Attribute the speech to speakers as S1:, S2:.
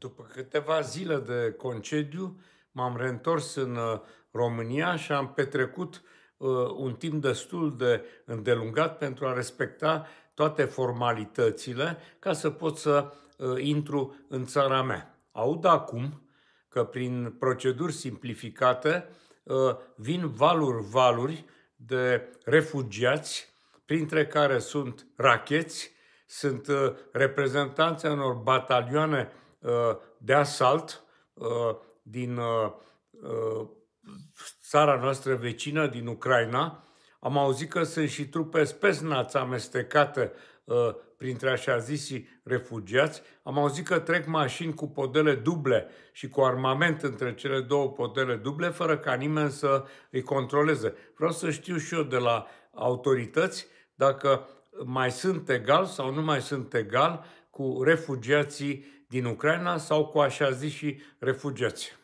S1: După câteva zile de concediu, m-am reîntors în uh, România și am petrecut uh, un timp destul de îndelungat pentru a respecta toate formalitățile ca să pot să uh, intru în țara mea. Aud acum că prin proceduri simplificate vin valuri-valuri de refugiați, printre care sunt racheți, sunt reprezentanții unor batalioane Uh, de asalt uh, din uh, țara noastră vecină, din Ucraina. Am auzit că sunt și trupe spesnați amestecate printre așa zisi refugiați. Am auzit că trec mașini cu podele duble și cu armament între cele două podele duble, fără ca nimeni să îi controleze. Vreau să știu și eu de la autorități dacă mai sunt egal sau nu mai sunt egal cu refugiații din Ucraina sau cu așa zis și refugiați.